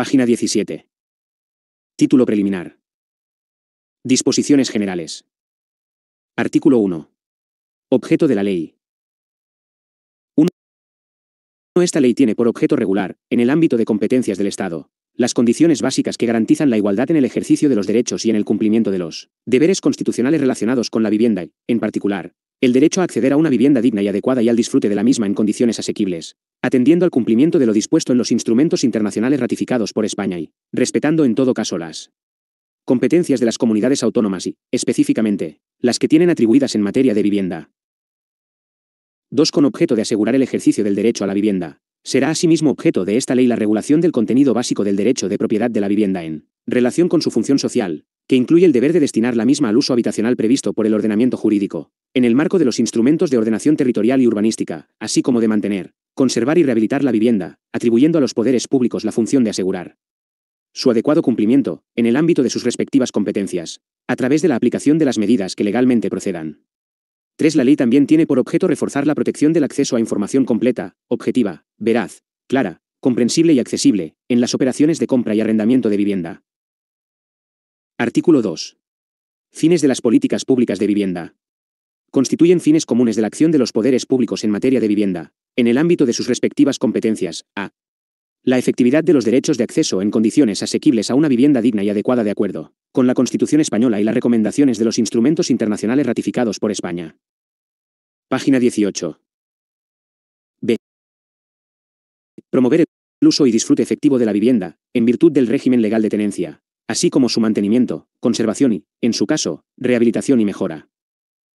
Página 17. Título preliminar. Disposiciones generales. Artículo 1. Objeto de la ley. 1. Esta ley tiene por objeto regular, en el ámbito de competencias del Estado, las condiciones básicas que garantizan la igualdad en el ejercicio de los derechos y en el cumplimiento de los deberes constitucionales relacionados con la vivienda, en particular, el derecho a acceder a una vivienda digna y adecuada y al disfrute de la misma en condiciones asequibles, atendiendo al cumplimiento de lo dispuesto en los instrumentos internacionales ratificados por España y, respetando en todo caso las competencias de las comunidades autónomas y, específicamente, las que tienen atribuidas en materia de vivienda. 2. Con objeto de asegurar el ejercicio del derecho a la vivienda, será asimismo objeto de esta ley la regulación del contenido básico del derecho de propiedad de la vivienda en relación con su función social, que incluye el deber de destinar la misma al uso habitacional previsto por el ordenamiento jurídico, en el marco de los instrumentos de ordenación territorial y urbanística, así como de mantener, conservar y rehabilitar la vivienda, atribuyendo a los poderes públicos la función de asegurar su adecuado cumplimiento, en el ámbito de sus respectivas competencias, a través de la aplicación de las medidas que legalmente procedan. 3. La ley también tiene por objeto reforzar la protección del acceso a información completa, objetiva, veraz, clara, comprensible y accesible, en las operaciones de compra y arrendamiento de vivienda, Artículo 2. Fines de las políticas públicas de vivienda. Constituyen fines comunes de la acción de los poderes públicos en materia de vivienda, en el ámbito de sus respectivas competencias, a. La efectividad de los derechos de acceso en condiciones asequibles a una vivienda digna y adecuada de acuerdo, con la Constitución española y las recomendaciones de los instrumentos internacionales ratificados por España. Página 18. B. Promover el uso y disfrute efectivo de la vivienda, en virtud del régimen legal de tenencia, así como su mantenimiento, conservación y, en su caso, rehabilitación y mejora.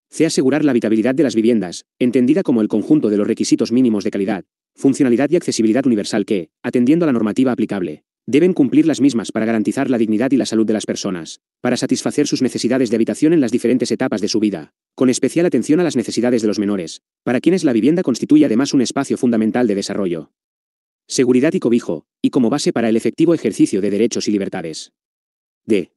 C. Asegurar la habitabilidad de las viviendas, entendida como el conjunto de los requisitos mínimos de calidad, funcionalidad y accesibilidad universal que, atendiendo a la normativa aplicable, deben cumplir las mismas para garantizar la dignidad y la salud de las personas, para satisfacer sus necesidades de habitación en las diferentes etapas de su vida, con especial atención a las necesidades de los menores, para quienes la vivienda constituye además un espacio fundamental de desarrollo. Seguridad y cobijo, y como base para el efectivo ejercicio de derechos y libertades. D.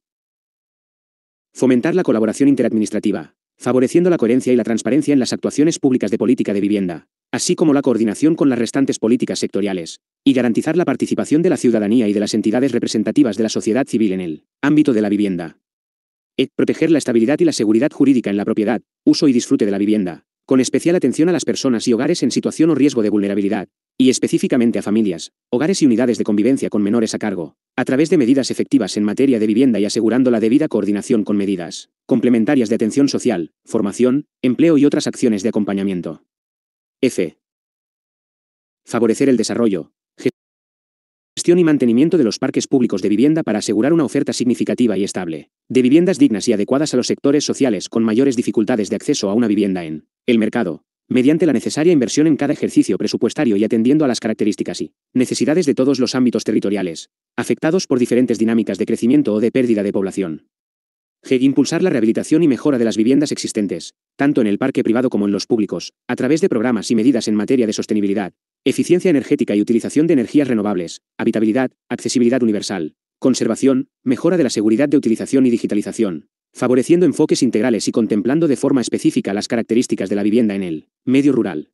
Fomentar la colaboración interadministrativa, favoreciendo la coherencia y la transparencia en las actuaciones públicas de política de vivienda, así como la coordinación con las restantes políticas sectoriales, y garantizar la participación de la ciudadanía y de las entidades representativas de la sociedad civil en el ámbito de la vivienda. E. Proteger la estabilidad y la seguridad jurídica en la propiedad, uso y disfrute de la vivienda, con especial atención a las personas y hogares en situación o riesgo de vulnerabilidad, y específicamente a familias, hogares y unidades de convivencia con menores a cargo, a través de medidas efectivas en materia de vivienda y asegurando la debida coordinación con medidas complementarias de atención social, formación, empleo y otras acciones de acompañamiento. F. Favorecer el desarrollo, y mantenimiento de los parques públicos de vivienda para asegurar una oferta significativa y estable, de viviendas dignas y adecuadas a los sectores sociales con mayores dificultades de acceso a una vivienda en el mercado, mediante la necesaria inversión en cada ejercicio presupuestario y atendiendo a las características y necesidades de todos los ámbitos territoriales, afectados por diferentes dinámicas de crecimiento o de pérdida de población. G. Impulsar la rehabilitación y mejora de las viviendas existentes, tanto en el parque privado como en los públicos, a través de programas y medidas en materia de sostenibilidad, Eficiencia energética y utilización de energías renovables, habitabilidad, accesibilidad universal, conservación, mejora de la seguridad de utilización y digitalización, favoreciendo enfoques integrales y contemplando de forma específica las características de la vivienda en el medio rural.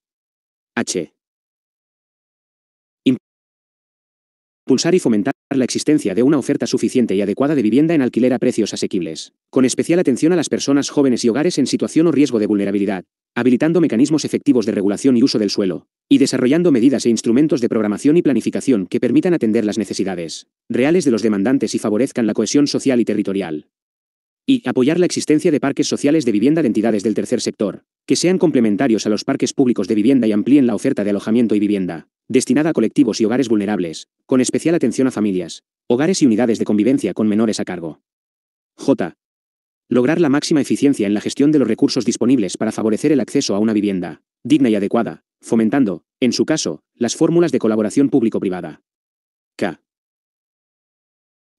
H. Impulsar y fomentar la existencia de una oferta suficiente y adecuada de vivienda en alquiler a precios asequibles, con especial atención a las personas jóvenes y hogares en situación o riesgo de vulnerabilidad, habilitando mecanismos efectivos de regulación y uso del suelo, y desarrollando medidas e instrumentos de programación y planificación que permitan atender las necesidades reales de los demandantes y favorezcan la cohesión social y territorial. Y apoyar la existencia de parques sociales de vivienda de entidades del tercer sector, que sean complementarios a los parques públicos de vivienda y amplíen la oferta de alojamiento y vivienda, destinada a colectivos y hogares vulnerables, con especial atención a familias, hogares y unidades de convivencia con menores a cargo. J. Lograr la máxima eficiencia en la gestión de los recursos disponibles para favorecer el acceso a una vivienda digna y adecuada, fomentando, en su caso, las fórmulas de colaboración público-privada. K.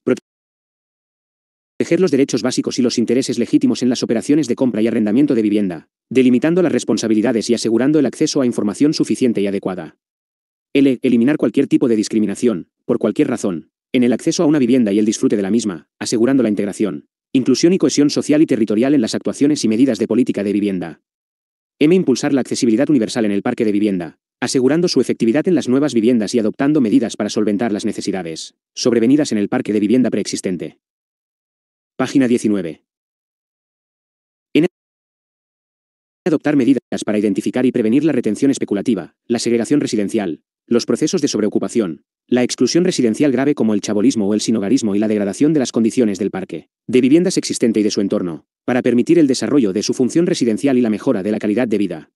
Proteger los derechos básicos y los intereses legítimos en las operaciones de compra y arrendamiento de vivienda, delimitando las responsabilidades y asegurando el acceso a información suficiente y adecuada. L. Eliminar cualquier tipo de discriminación, por cualquier razón, en el acceso a una vivienda y el disfrute de la misma, asegurando la integración, Inclusión y cohesión social y territorial en las actuaciones y medidas de política de vivienda. M. Impulsar la accesibilidad universal en el parque de vivienda, asegurando su efectividad en las nuevas viviendas y adoptando medidas para solventar las necesidades sobrevenidas en el parque de vivienda preexistente. Página 19. En adoptar medidas para identificar y prevenir la retención especulativa, la segregación residencial, los procesos de sobreocupación, la exclusión residencial grave como el chabolismo o el sinogarismo y la degradación de las condiciones del parque, de viviendas existente y de su entorno, para permitir el desarrollo de su función residencial y la mejora de la calidad de vida.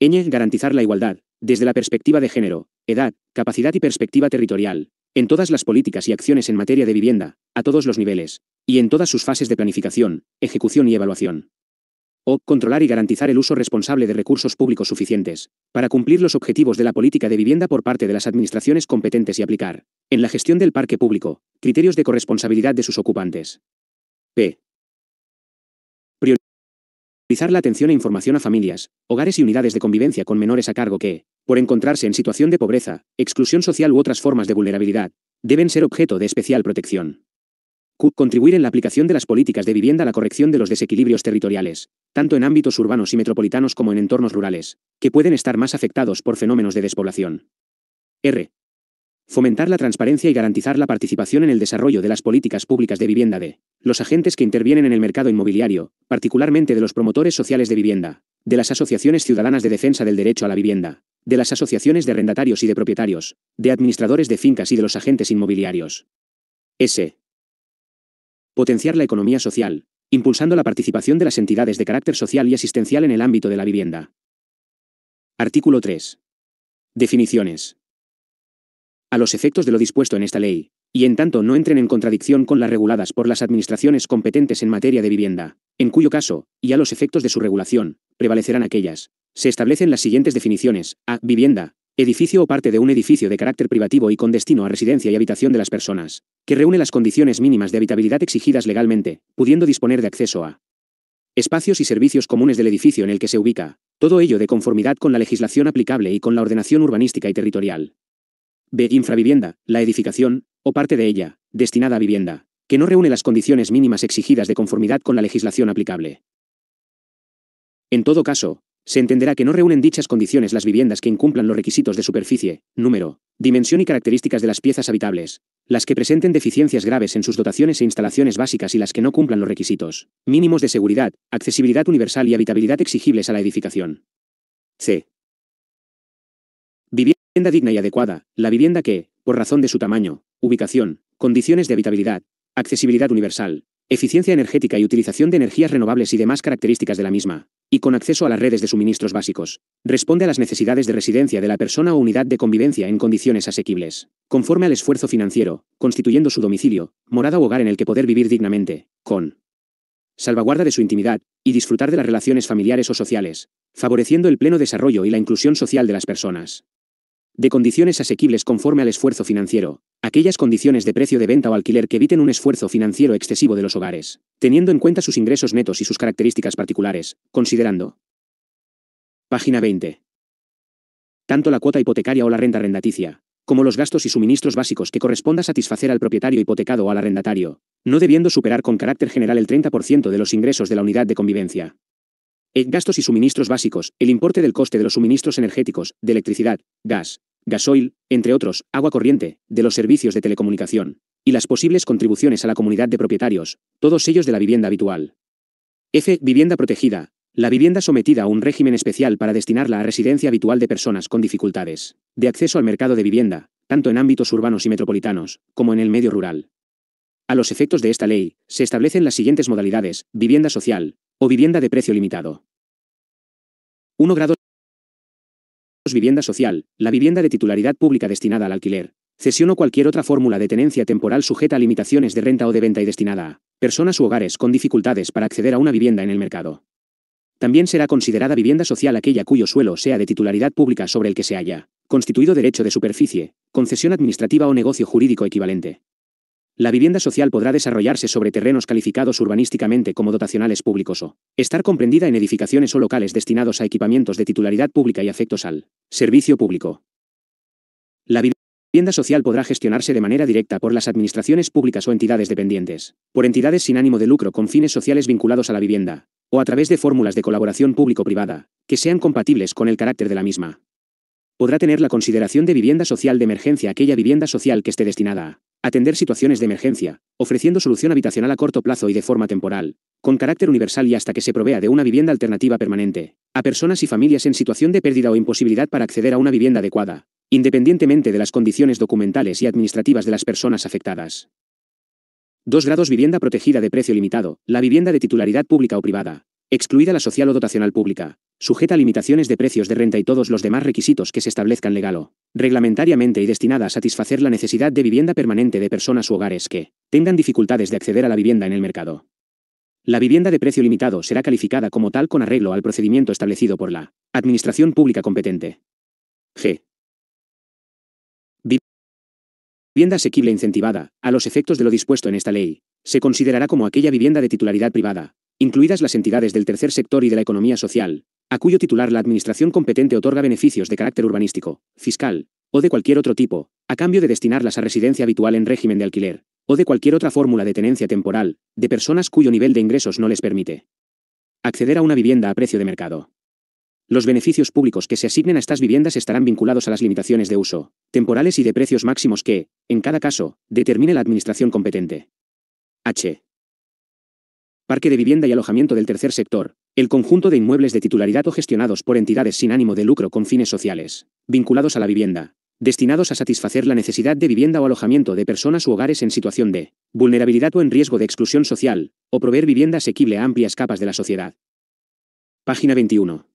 Ñ. Garantizar la igualdad, desde la perspectiva de género, edad, capacidad y perspectiva territorial, en todas las políticas y acciones en materia de vivienda, a todos los niveles, y en todas sus fases de planificación, ejecución y evaluación. O. Controlar y garantizar el uso responsable de recursos públicos suficientes, para cumplir los objetivos de la política de vivienda por parte de las administraciones competentes y aplicar, en la gestión del parque público, criterios de corresponsabilidad de sus ocupantes. P. Priorizar la atención e información a familias, hogares y unidades de convivencia con menores a cargo que, por encontrarse en situación de pobreza, exclusión social u otras formas de vulnerabilidad, deben ser objeto de especial protección. Q. Contribuir en la aplicación de las políticas de vivienda a la corrección de los desequilibrios territoriales, tanto en ámbitos urbanos y metropolitanos como en entornos rurales, que pueden estar más afectados por fenómenos de despoblación. R. Fomentar la transparencia y garantizar la participación en el desarrollo de las políticas públicas de vivienda de los agentes que intervienen en el mercado inmobiliario, particularmente de los promotores sociales de vivienda, de las asociaciones ciudadanas de defensa del derecho a la vivienda, de las asociaciones de arrendatarios y de propietarios, de administradores de fincas y de los agentes inmobiliarios. S. Potenciar la economía social, impulsando la participación de las entidades de carácter social y asistencial en el ámbito de la vivienda. Artículo 3. Definiciones. A los efectos de lo dispuesto en esta ley, y en tanto no entren en contradicción con las reguladas por las administraciones competentes en materia de vivienda, en cuyo caso, y a los efectos de su regulación, prevalecerán aquellas, se establecen las siguientes definiciones. A. Vivienda, Edificio o parte de un edificio de carácter privativo y con destino a residencia y habitación de las personas, que reúne las condiciones mínimas de habitabilidad exigidas legalmente, pudiendo disponer de acceso a espacios y servicios comunes del edificio en el que se ubica, todo ello de conformidad con la legislación aplicable y con la ordenación urbanística y territorial. B. Infravivienda, la edificación, o parte de ella, destinada a vivienda, que no reúne las condiciones mínimas exigidas de conformidad con la legislación aplicable. En todo caso, se entenderá que no reúnen dichas condiciones las viviendas que incumplan los requisitos de superficie, número, dimensión y características de las piezas habitables, las que presenten deficiencias graves en sus dotaciones e instalaciones básicas y las que no cumplan los requisitos mínimos de seguridad, accesibilidad universal y habitabilidad exigibles a la edificación. C. Vivienda digna y adecuada, la vivienda que, por razón de su tamaño, ubicación, condiciones de habitabilidad, accesibilidad universal, eficiencia energética y utilización de energías renovables y demás características de la misma, y con acceso a las redes de suministros básicos. Responde a las necesidades de residencia de la persona o unidad de convivencia en condiciones asequibles, conforme al esfuerzo financiero, constituyendo su domicilio, morada o hogar en el que poder vivir dignamente, con salvaguarda de su intimidad, y disfrutar de las relaciones familiares o sociales, favoreciendo el pleno desarrollo y la inclusión social de las personas de condiciones asequibles conforme al esfuerzo financiero, aquellas condiciones de precio de venta o alquiler que eviten un esfuerzo financiero excesivo de los hogares, teniendo en cuenta sus ingresos netos y sus características particulares, considerando. Página 20. Tanto la cuota hipotecaria o la renta arrendaticia, como los gastos y suministros básicos que corresponda satisfacer al propietario hipotecado o al arrendatario, no debiendo superar con carácter general el 30% de los ingresos de la unidad de convivencia. En gastos y suministros básicos, el importe del coste de los suministros energéticos, de electricidad, gas, gasoil, entre otros, agua corriente, de los servicios de telecomunicación, y las posibles contribuciones a la comunidad de propietarios, todos ellos de la vivienda habitual. F. Vivienda protegida. La vivienda sometida a un régimen especial para destinarla a residencia habitual de personas con dificultades de acceso al mercado de vivienda, tanto en ámbitos urbanos y metropolitanos, como en el medio rural. A los efectos de esta ley, se establecen las siguientes modalidades, vivienda social, o vivienda de precio limitado. 1 grado vivienda social, la vivienda de titularidad pública destinada al alquiler, cesión o cualquier otra fórmula de tenencia temporal sujeta a limitaciones de renta o de venta y destinada a personas u hogares con dificultades para acceder a una vivienda en el mercado. También será considerada vivienda social aquella cuyo suelo sea de titularidad pública sobre el que se haya constituido derecho de superficie, concesión administrativa o negocio jurídico equivalente. La vivienda social podrá desarrollarse sobre terrenos calificados urbanísticamente como dotacionales públicos o estar comprendida en edificaciones o locales destinados a equipamientos de titularidad pública y afectos al servicio público. La vivienda social podrá gestionarse de manera directa por las administraciones públicas o entidades dependientes, por entidades sin ánimo de lucro con fines sociales vinculados a la vivienda, o a través de fórmulas de colaboración público-privada, que sean compatibles con el carácter de la misma podrá tener la consideración de vivienda social de emergencia aquella vivienda social que esté destinada a Atender situaciones de emergencia, ofreciendo solución habitacional a corto plazo y de forma temporal, con carácter universal y hasta que se provea de una vivienda alternativa permanente, a personas y familias en situación de pérdida o imposibilidad para acceder a una vivienda adecuada, independientemente de las condiciones documentales y administrativas de las personas afectadas. 2 grados vivienda protegida de precio limitado, la vivienda de titularidad pública o privada, excluida la social o dotacional pública, sujeta a limitaciones de precios de renta y todos los demás requisitos que se establezcan legal o reglamentariamente y destinada a satisfacer la necesidad de vivienda permanente de personas u hogares que tengan dificultades de acceder a la vivienda en el mercado. La vivienda de precio limitado será calificada como tal con arreglo al procedimiento establecido por la Administración Pública competente. G. Vivienda asequible e incentivada, a los efectos de lo dispuesto en esta ley, se considerará como aquella vivienda de titularidad privada, incluidas las entidades del tercer sector y de la economía social, a cuyo titular la administración competente otorga beneficios de carácter urbanístico, fiscal, o de cualquier otro tipo, a cambio de destinarlas a residencia habitual en régimen de alquiler, o de cualquier otra fórmula de tenencia temporal, de personas cuyo nivel de ingresos no les permite acceder a una vivienda a precio de mercado. Los beneficios públicos que se asignen a estas viviendas estarán vinculados a las limitaciones de uso, temporales y de precios máximos que, en cada caso, determine la administración competente. H parque de vivienda y alojamiento del tercer sector, el conjunto de inmuebles de titularidad o gestionados por entidades sin ánimo de lucro con fines sociales, vinculados a la vivienda, destinados a satisfacer la necesidad de vivienda o alojamiento de personas u hogares en situación de vulnerabilidad o en riesgo de exclusión social, o proveer vivienda asequible a amplias capas de la sociedad. Página 21.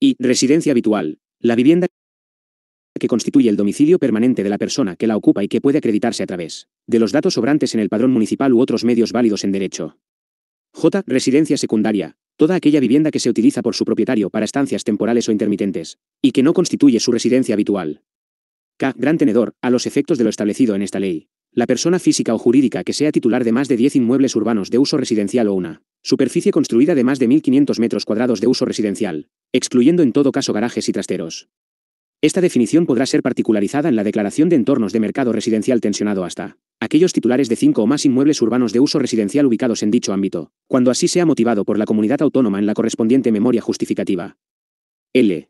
Y, residencia habitual, la vivienda que constituye el domicilio permanente de la persona que la ocupa y que puede acreditarse a través de los datos sobrantes en el padrón municipal u otros medios válidos en derecho. J. Residencia secundaria. Toda aquella vivienda que se utiliza por su propietario para estancias temporales o intermitentes, y que no constituye su residencia habitual. K. Gran tenedor, a los efectos de lo establecido en esta ley. La persona física o jurídica que sea titular de más de 10 inmuebles urbanos de uso residencial o una superficie construida de más de 1.500 metros cuadrados de uso residencial, excluyendo en todo caso garajes y trasteros. Esta definición podrá ser particularizada en la declaración de entornos de mercado residencial tensionado hasta aquellos titulares de cinco o más inmuebles urbanos de uso residencial ubicados en dicho ámbito, cuando así sea motivado por la comunidad autónoma en la correspondiente memoria justificativa. L.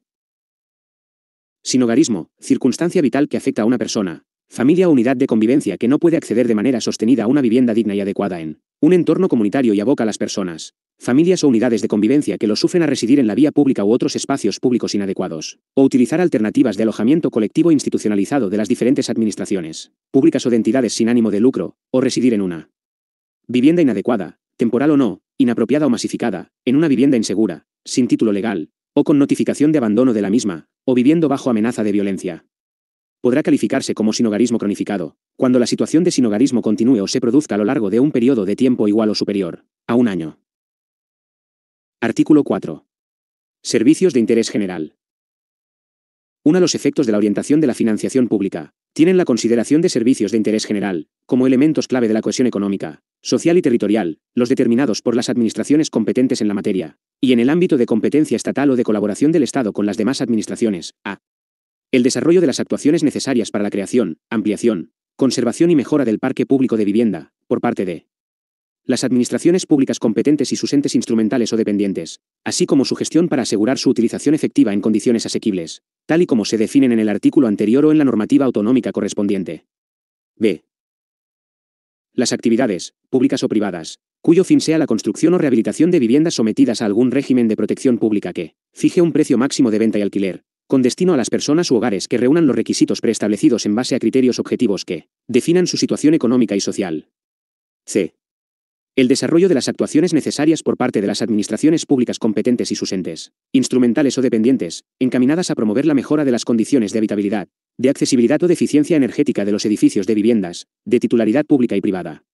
Sinogarismo, circunstancia vital que afecta a una persona, familia o unidad de convivencia que no puede acceder de manera sostenida a una vivienda digna y adecuada en un entorno comunitario y aboca a las personas, familias o unidades de convivencia que los sufren a residir en la vía pública u otros espacios públicos inadecuados, o utilizar alternativas de alojamiento colectivo institucionalizado de las diferentes administraciones, públicas o de entidades sin ánimo de lucro, o residir en una vivienda inadecuada, temporal o no, inapropiada o masificada, en una vivienda insegura, sin título legal, o con notificación de abandono de la misma, o viviendo bajo amenaza de violencia. Podrá calificarse como sinogarismo cronificado, cuando la situación de sinogarismo continúe o se produzca a lo largo de un periodo de tiempo igual o superior a un año. Artículo 4. Servicios de interés general. Una de los efectos de la orientación de la financiación pública, tienen la consideración de servicios de interés general, como elementos clave de la cohesión económica, social y territorial, los determinados por las administraciones competentes en la materia, y en el ámbito de competencia estatal o de colaboración del Estado con las demás administraciones, a. El desarrollo de las actuaciones necesarias para la creación, ampliación, conservación y mejora del parque público de vivienda, por parte de las administraciones públicas competentes y sus entes instrumentales o dependientes, así como su gestión para asegurar su utilización efectiva en condiciones asequibles, tal y como se definen en el artículo anterior o en la normativa autonómica correspondiente. B. Las actividades, públicas o privadas, cuyo fin sea la construcción o rehabilitación de viviendas sometidas a algún régimen de protección pública que fije un precio máximo de venta y alquiler, con destino a las personas u hogares que reúnan los requisitos preestablecidos en base a criterios objetivos que definan su situación económica y social. C. El desarrollo de las actuaciones necesarias por parte de las administraciones públicas competentes y sus entes, instrumentales o dependientes, encaminadas a promover la mejora de las condiciones de habitabilidad, de accesibilidad o de eficiencia energética de los edificios de viviendas, de titularidad pública y privada.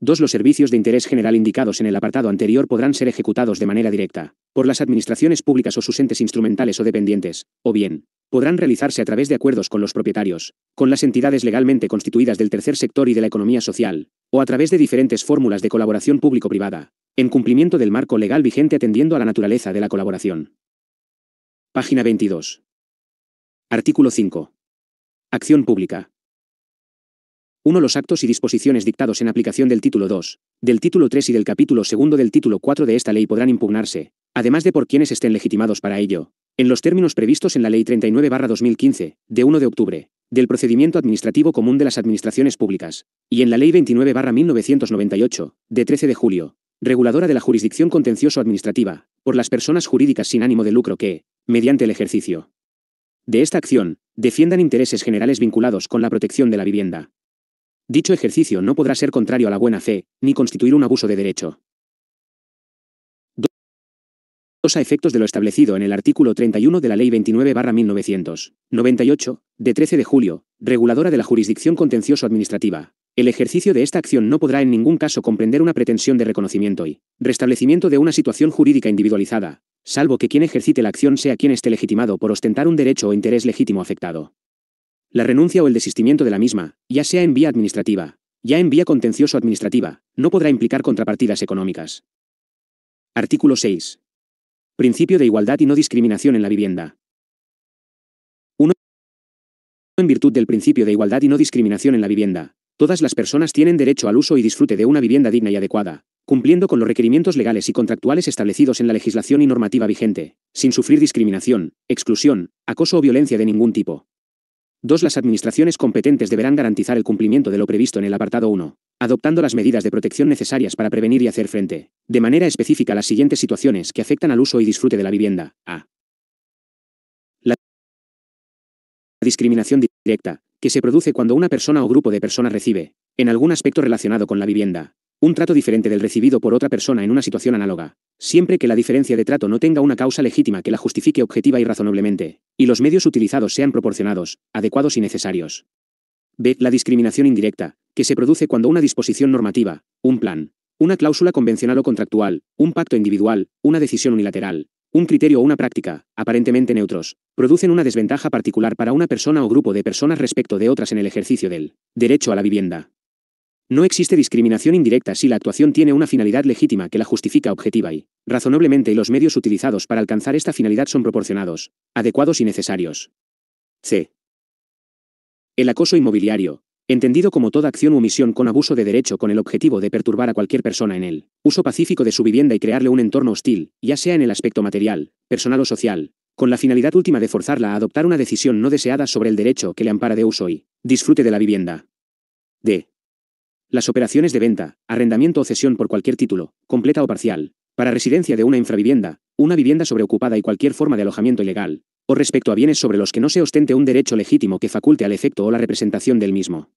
2. Los servicios de interés general indicados en el apartado anterior podrán ser ejecutados de manera directa, por las administraciones públicas o sus entes instrumentales o dependientes, o bien, podrán realizarse a través de acuerdos con los propietarios, con las entidades legalmente constituidas del tercer sector y de la economía social, o a través de diferentes fórmulas de colaboración público-privada, en cumplimiento del marco legal vigente atendiendo a la naturaleza de la colaboración. Página 22. Artículo 5. Acción pública. 1. Los actos y disposiciones dictados en aplicación del título 2, del título 3 y del capítulo 2 del título 4 de esta ley podrán impugnarse, además de por quienes estén legitimados para ello, en los términos previstos en la Ley 39-2015, de 1 de octubre, del Procedimiento Administrativo Común de las Administraciones Públicas, y en la Ley 29-1998, de 13 de julio, reguladora de la jurisdicción contencioso-administrativa, por las personas jurídicas sin ánimo de lucro que, mediante el ejercicio de esta acción, defiendan intereses generales vinculados con la protección de la vivienda. Dicho ejercicio no podrá ser contrario a la buena fe, ni constituir un abuso de derecho a efectos de lo establecido en el artículo 31 de la Ley 29-1998, de 13 de julio, reguladora de la jurisdicción contencioso-administrativa. El ejercicio de esta acción no podrá en ningún caso comprender una pretensión de reconocimiento y restablecimiento de una situación jurídica individualizada, salvo que quien ejercite la acción sea quien esté legitimado por ostentar un derecho o interés legítimo afectado. La renuncia o el desistimiento de la misma, ya sea en vía administrativa, ya en vía contencioso-administrativa, no podrá implicar contrapartidas económicas. Artículo 6. Principio de igualdad y no discriminación en la vivienda. 1. En virtud del principio de igualdad y no discriminación en la vivienda, todas las personas tienen derecho al uso y disfrute de una vivienda digna y adecuada, cumpliendo con los requerimientos legales y contractuales establecidos en la legislación y normativa vigente, sin sufrir discriminación, exclusión, acoso o violencia de ningún tipo. 2. Las administraciones competentes deberán garantizar el cumplimiento de lo previsto en el apartado 1 adoptando las medidas de protección necesarias para prevenir y hacer frente, de manera específica, las siguientes situaciones que afectan al uso y disfrute de la vivienda. A. La discriminación directa, que se produce cuando una persona o grupo de personas recibe, en algún aspecto relacionado con la vivienda, un trato diferente del recibido por otra persona en una situación análoga, siempre que la diferencia de trato no tenga una causa legítima que la justifique objetiva y razonablemente, y los medios utilizados sean proporcionados, adecuados y necesarios. B. La discriminación indirecta, que se produce cuando una disposición normativa, un plan, una cláusula convencional o contractual, un pacto individual, una decisión unilateral, un criterio o una práctica, aparentemente neutros, producen una desventaja particular para una persona o grupo de personas respecto de otras en el ejercicio del derecho a la vivienda. No existe discriminación indirecta si la actuación tiene una finalidad legítima que la justifica objetiva y, razonablemente, y los medios utilizados para alcanzar esta finalidad son proporcionados, adecuados y necesarios. C. El acoso inmobiliario, entendido como toda acción o omisión con abuso de derecho con el objetivo de perturbar a cualquier persona en el uso pacífico de su vivienda y crearle un entorno hostil, ya sea en el aspecto material, personal o social, con la finalidad última de forzarla a adoptar una decisión no deseada sobre el derecho que le ampara de uso y disfrute de la vivienda. D. Las operaciones de venta, arrendamiento o cesión por cualquier título, completa o parcial, para residencia de una infravivienda, una vivienda sobreocupada y cualquier forma de alojamiento ilegal, o respecto a bienes sobre los que no se ostente un derecho legítimo que faculte al efecto o la representación del mismo.